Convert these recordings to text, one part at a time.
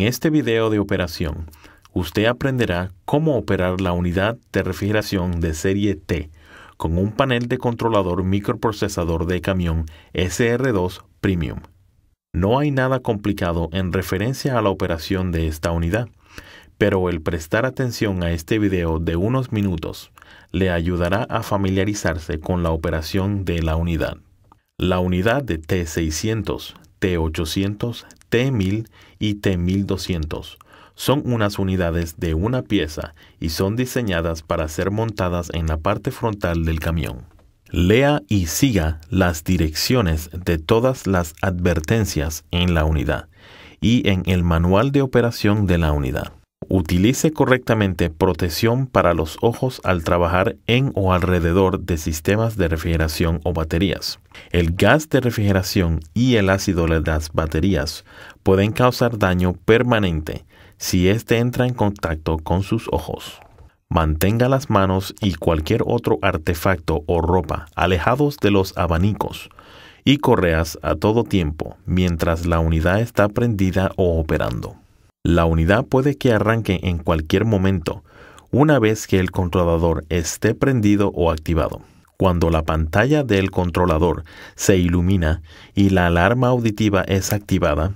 En este video de operación, usted aprenderá cómo operar la unidad de refrigeración de serie T con un panel de controlador microprocesador de camión SR2 Premium. No hay nada complicado en referencia a la operación de esta unidad, pero el prestar atención a este video de unos minutos le ayudará a familiarizarse con la operación de la unidad. La unidad de T600, T800, T1000 y T1200. Son unas unidades de una pieza y son diseñadas para ser montadas en la parte frontal del camión. Lea y siga las direcciones de todas las advertencias en la unidad y en el manual de operación de la unidad. Utilice correctamente protección para los ojos al trabajar en o alrededor de sistemas de refrigeración o baterías. El gas de refrigeración y el ácido de las baterías pueden causar daño permanente si éste entra en contacto con sus ojos. Mantenga las manos y cualquier otro artefacto o ropa alejados de los abanicos y correas a todo tiempo mientras la unidad está prendida o operando. La unidad puede que arranque en cualquier momento, una vez que el controlador esté prendido o activado. Cuando la pantalla del controlador se ilumina y la alarma auditiva es activada,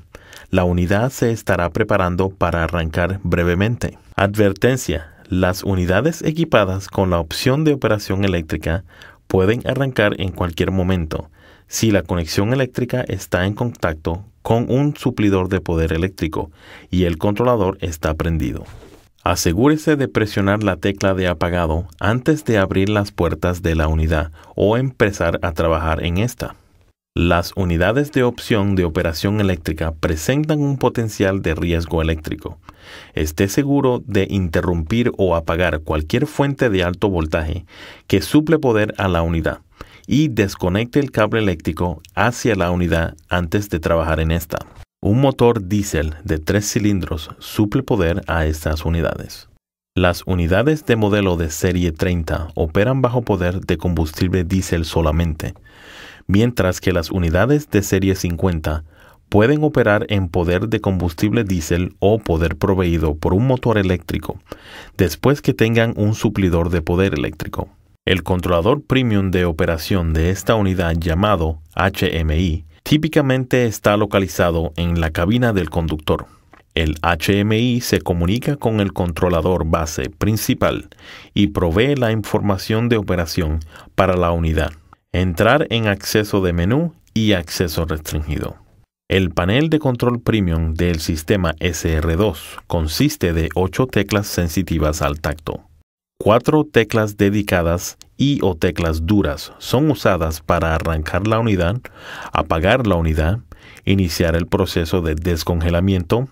la unidad se estará preparando para arrancar brevemente. Advertencia. Las unidades equipadas con la opción de operación eléctrica pueden arrancar en cualquier momento si la conexión eléctrica está en contacto con un suplidor de poder eléctrico y el controlador está prendido. Asegúrese de presionar la tecla de apagado antes de abrir las puertas de la unidad o empezar a trabajar en esta. Las unidades de opción de operación eléctrica presentan un potencial de riesgo eléctrico. Esté seguro de interrumpir o apagar cualquier fuente de alto voltaje que suple poder a la unidad y desconecte el cable eléctrico hacia la unidad antes de trabajar en esta. Un motor diésel de tres cilindros suple poder a estas unidades. Las unidades de modelo de serie 30 operan bajo poder de combustible diésel solamente, mientras que las unidades de serie 50 pueden operar en poder de combustible diésel o poder proveído por un motor eléctrico, después que tengan un suplidor de poder eléctrico. El controlador premium de operación de esta unidad llamado HMI típicamente está localizado en la cabina del conductor. El HMI se comunica con el controlador base principal y provee la información de operación para la unidad. Entrar en acceso de menú y acceso restringido. El panel de control premium del sistema SR2 consiste de ocho teclas sensitivas al tacto. Cuatro teclas dedicadas y o teclas duras son usadas para arrancar la unidad, apagar la unidad, iniciar el proceso de descongelamiento,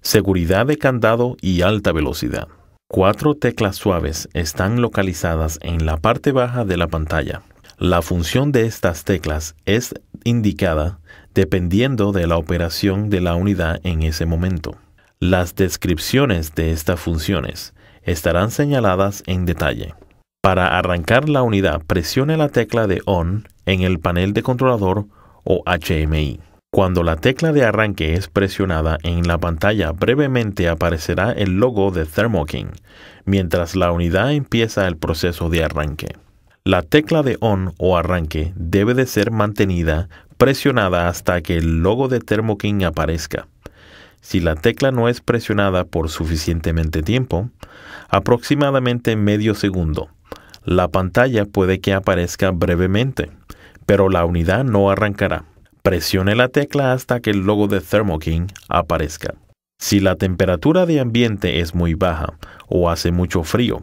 seguridad de candado y alta velocidad. Cuatro teclas suaves están localizadas en la parte baja de la pantalla. La función de estas teclas es indicada dependiendo de la operación de la unidad en ese momento. Las descripciones de estas funciones estarán señaladas en detalle. Para arrancar la unidad, presione la tecla de ON en el panel de controlador o HMI. Cuando la tecla de arranque es presionada en la pantalla brevemente aparecerá el logo de ThermoKing, mientras la unidad empieza el proceso de arranque. La tecla de ON o arranque debe de ser mantenida presionada hasta que el logo de ThermoKing aparezca. Si la tecla no es presionada por suficientemente tiempo, aproximadamente medio segundo. La pantalla puede que aparezca brevemente, pero la unidad no arrancará. Presione la tecla hasta que el logo de Thermo aparezca. Si la temperatura de ambiente es muy baja o hace mucho frío,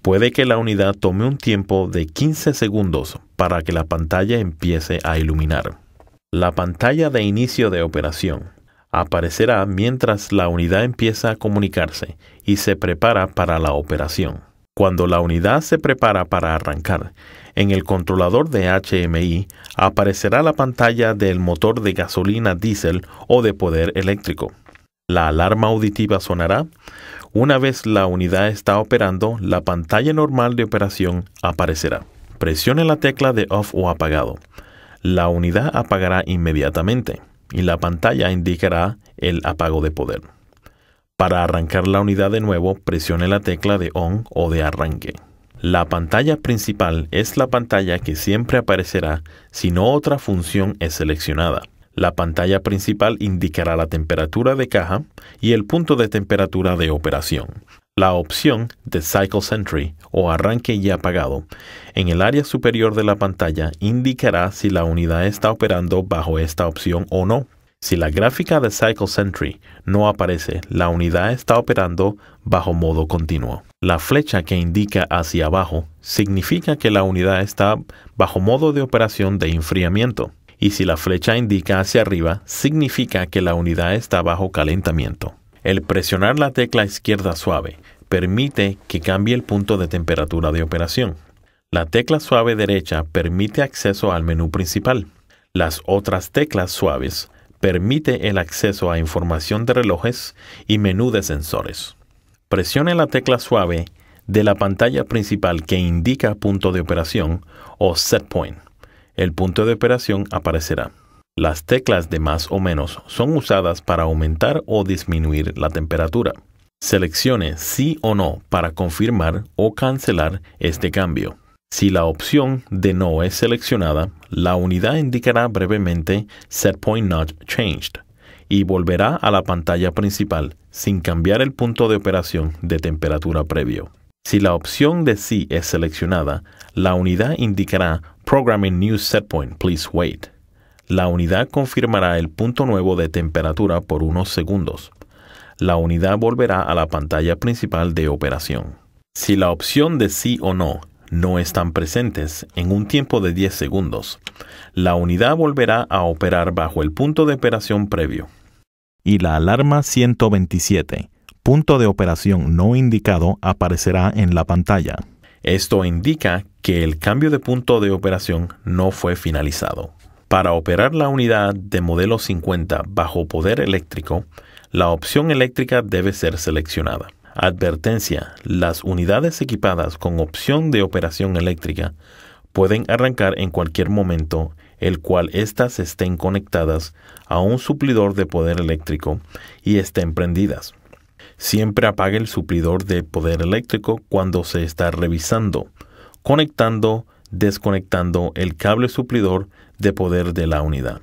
puede que la unidad tome un tiempo de 15 segundos para que la pantalla empiece a iluminar. La pantalla de inicio de operación aparecerá mientras la unidad empieza a comunicarse y se prepara para la operación. Cuando la unidad se prepara para arrancar, en el controlador de HMI aparecerá la pantalla del motor de gasolina diésel o de poder eléctrico. La alarma auditiva sonará. Una vez la unidad está operando, la pantalla normal de operación aparecerá. Presione la tecla de off o apagado. La unidad apagará inmediatamente y la pantalla indicará el apago de poder. Para arrancar la unidad de nuevo, presione la tecla de ON o de arranque. La pantalla principal es la pantalla que siempre aparecerá si no otra función es seleccionada. La pantalla principal indicará la temperatura de caja y el punto de temperatura de operación. La opción de Cycle Sentry o arranque y apagado en el área superior de la pantalla indicará si la unidad está operando bajo esta opción o no. Si la gráfica de Cycle Sentry no aparece, la unidad está operando bajo modo continuo. La flecha que indica hacia abajo significa que la unidad está bajo modo de operación de enfriamiento y si la flecha indica hacia arriba, significa que la unidad está bajo calentamiento. El presionar la tecla izquierda suave permite que cambie el punto de temperatura de operación. La tecla suave derecha permite acceso al menú principal. Las otras teclas suaves permite el acceso a información de relojes y menú de sensores. Presione la tecla suave de la pantalla principal que indica punto de operación o set point el punto de operación aparecerá. Las teclas de más o menos son usadas para aumentar o disminuir la temperatura. Seleccione sí o no para confirmar o cancelar este cambio. Si la opción de no es seleccionada, la unidad indicará brevemente Set Point Not Changed y volverá a la pantalla principal sin cambiar el punto de operación de temperatura previo. Si la opción de sí es seleccionada, la unidad indicará Programming New Setpoint, please wait. La unidad confirmará el punto nuevo de temperatura por unos segundos. La unidad volverá a la pantalla principal de operación. Si la opción de sí o no no están presentes en un tiempo de 10 segundos, la unidad volverá a operar bajo el punto de operación previo. Y la alarma 127 punto de operación no indicado aparecerá en la pantalla. Esto indica que el cambio de punto de operación no fue finalizado. Para operar la unidad de modelo 50 bajo poder eléctrico, la opción eléctrica debe ser seleccionada. Advertencia, las unidades equipadas con opción de operación eléctrica pueden arrancar en cualquier momento el cual éstas estén conectadas a un suplidor de poder eléctrico y estén prendidas. Siempre apague el suplidor de poder eléctrico cuando se está revisando, conectando, desconectando el cable suplidor de poder de la unidad.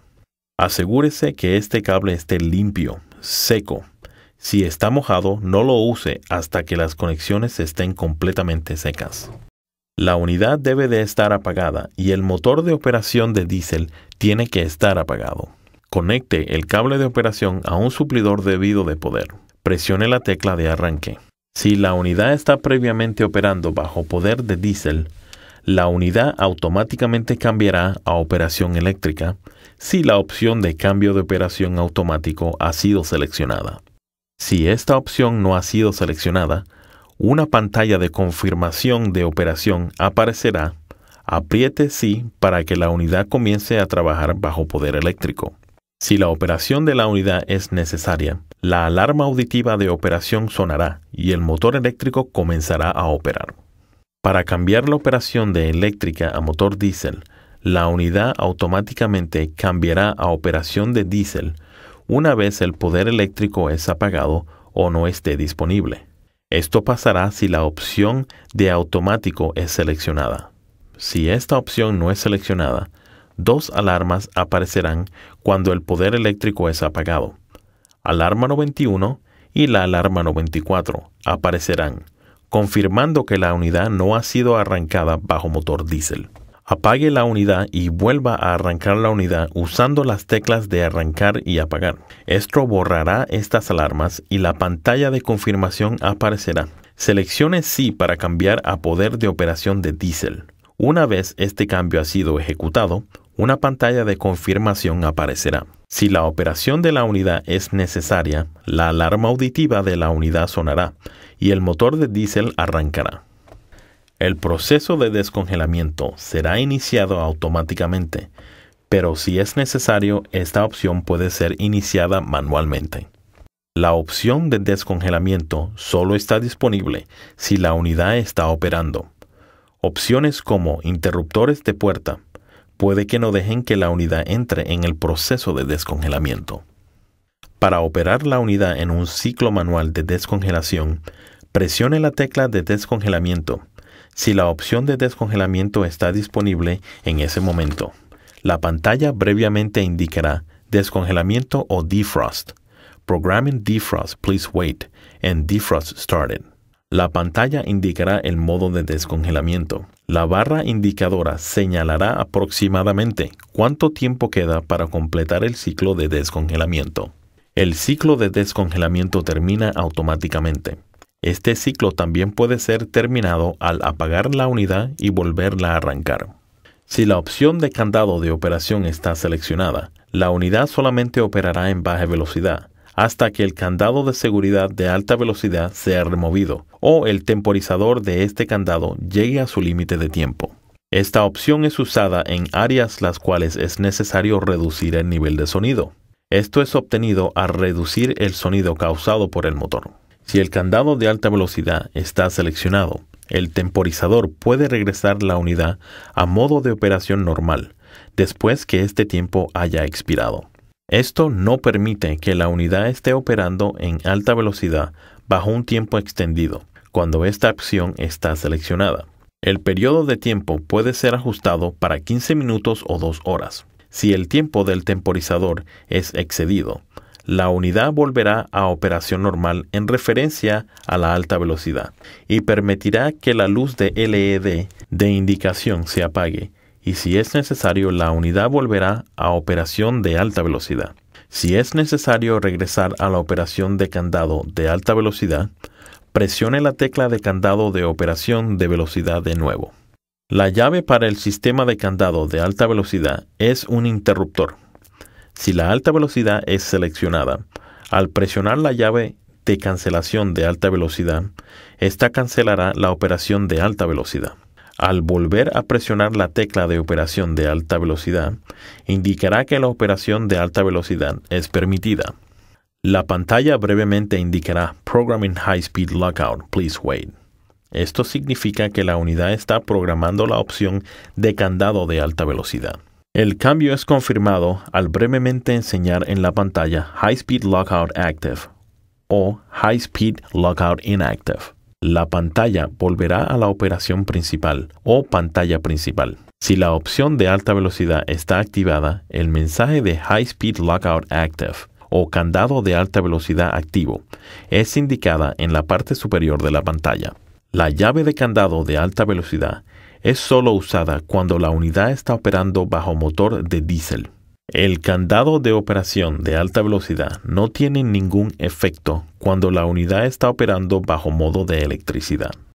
Asegúrese que este cable esté limpio, seco. Si está mojado, no lo use hasta que las conexiones estén completamente secas. La unidad debe de estar apagada y el motor de operación de diésel tiene que estar apagado. Conecte el cable de operación a un suplidor debido de poder presione la tecla de arranque. Si la unidad está previamente operando bajo poder de diésel, la unidad automáticamente cambiará a operación eléctrica si la opción de cambio de operación automático ha sido seleccionada. Si esta opción no ha sido seleccionada, una pantalla de confirmación de operación aparecerá. Apriete sí para que la unidad comience a trabajar bajo poder eléctrico. Si la operación de la unidad es necesaria, la alarma auditiva de operación sonará y el motor eléctrico comenzará a operar. Para cambiar la operación de eléctrica a motor diésel, la unidad automáticamente cambiará a operación de diésel una vez el poder eléctrico es apagado o no esté disponible. Esto pasará si la opción de automático es seleccionada. Si esta opción no es seleccionada, Dos alarmas aparecerán cuando el poder eléctrico es apagado. Alarma 91 y la alarma 94 aparecerán, confirmando que la unidad no ha sido arrancada bajo motor diésel. Apague la unidad y vuelva a arrancar la unidad usando las teclas de arrancar y apagar. Esto borrará estas alarmas y la pantalla de confirmación aparecerá. Seleccione sí para cambiar a poder de operación de diésel. Una vez este cambio ha sido ejecutado, una pantalla de confirmación aparecerá. Si la operación de la unidad es necesaria, la alarma auditiva de la unidad sonará y el motor de diésel arrancará. El proceso de descongelamiento será iniciado automáticamente, pero si es necesario, esta opción puede ser iniciada manualmente. La opción de descongelamiento solo está disponible si la unidad está operando. Opciones como interruptores de puerta, puede que no dejen que la unidad entre en el proceso de descongelamiento. Para operar la unidad en un ciclo manual de descongelación, presione la tecla de descongelamiento si la opción de descongelamiento está disponible en ese momento. La pantalla previamente indicará descongelamiento o defrost. Programming defrost, please wait, and defrost started. La pantalla indicará el modo de descongelamiento. La barra indicadora señalará aproximadamente cuánto tiempo queda para completar el ciclo de descongelamiento. El ciclo de descongelamiento termina automáticamente. Este ciclo también puede ser terminado al apagar la unidad y volverla a arrancar. Si la opción de candado de operación está seleccionada, la unidad solamente operará en baja velocidad, hasta que el candado de seguridad de alta velocidad sea removido o el temporizador de este candado llegue a su límite de tiempo. Esta opción es usada en áreas las cuales es necesario reducir el nivel de sonido. Esto es obtenido al reducir el sonido causado por el motor. Si el candado de alta velocidad está seleccionado, el temporizador puede regresar la unidad a modo de operación normal después que este tiempo haya expirado. Esto no permite que la unidad esté operando en alta velocidad bajo un tiempo extendido, cuando esta opción está seleccionada. El periodo de tiempo puede ser ajustado para 15 minutos o 2 horas. Si el tiempo del temporizador es excedido, la unidad volverá a operación normal en referencia a la alta velocidad y permitirá que la luz de LED de indicación se apague y si es necesario la unidad volverá a operación de alta velocidad. Si es necesario regresar a la operación de candado de alta velocidad, presione la tecla de candado de operación de velocidad de nuevo. La llave para el sistema de candado de alta velocidad es un interruptor. Si la alta velocidad es seleccionada, al presionar la llave de cancelación de alta velocidad, esta cancelará la operación de alta velocidad. Al volver a presionar la tecla de operación de alta velocidad, indicará que la operación de alta velocidad es permitida. La pantalla brevemente indicará Programming High Speed Lockout, please wait. Esto significa que la unidad está programando la opción de candado de alta velocidad. El cambio es confirmado al brevemente enseñar en la pantalla High Speed Lockout Active o High Speed Lockout Inactive la pantalla volverá a la operación principal o pantalla principal. Si la opción de alta velocidad está activada, el mensaje de High Speed Lockout Active o candado de alta velocidad activo es indicada en la parte superior de la pantalla. La llave de candado de alta velocidad es solo usada cuando la unidad está operando bajo motor de diésel. El candado de operación de alta velocidad no tiene ningún efecto cuando la unidad está operando bajo modo de electricidad.